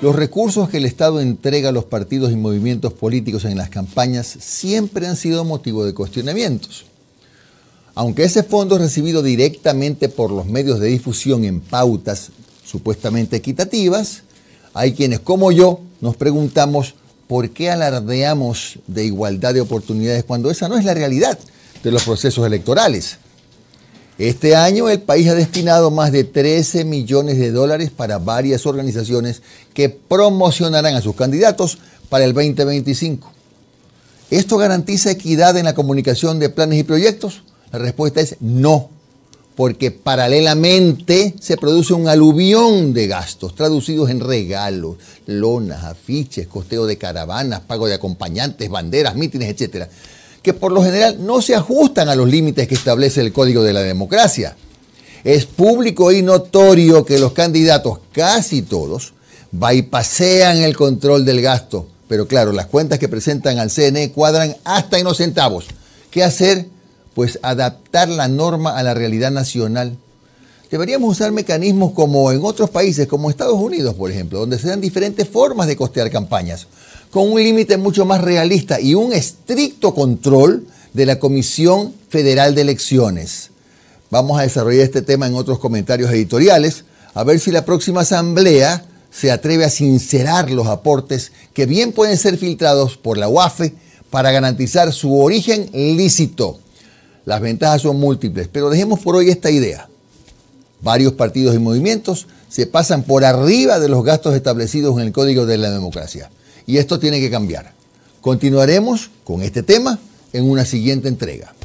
Los recursos que el Estado entrega a los partidos y movimientos políticos en las campañas siempre han sido motivo de cuestionamientos. Aunque ese fondo es recibido directamente por los medios de difusión en pautas supuestamente equitativas, hay quienes como yo nos preguntamos por qué alardeamos de igualdad de oportunidades cuando esa no es la realidad de los procesos electorales. Este año el país ha destinado más de 13 millones de dólares para varias organizaciones que promocionarán a sus candidatos para el 2025. ¿Esto garantiza equidad en la comunicación de planes y proyectos? La respuesta es no, porque paralelamente se produce un aluvión de gastos traducidos en regalos, lonas, afiches, costeo de caravanas, pago de acompañantes, banderas, mítines, etcétera que por lo general no se ajustan a los límites que establece el Código de la Democracia. Es público y notorio que los candidatos, casi todos, bypasean el control del gasto. Pero claro, las cuentas que presentan al CNE cuadran hasta en los centavos. ¿Qué hacer? Pues adaptar la norma a la realidad nacional. Deberíamos usar mecanismos como en otros países, como Estados Unidos, por ejemplo, donde se dan diferentes formas de costear campañas con un límite mucho más realista y un estricto control de la Comisión Federal de Elecciones. Vamos a desarrollar este tema en otros comentarios editoriales, a ver si la próxima asamblea se atreve a sincerar los aportes que bien pueden ser filtrados por la UAFE para garantizar su origen lícito. Las ventajas son múltiples, pero dejemos por hoy esta idea. Varios partidos y movimientos se pasan por arriba de los gastos establecidos en el Código de la Democracia y esto tiene que cambiar. Continuaremos con este tema en una siguiente entrega.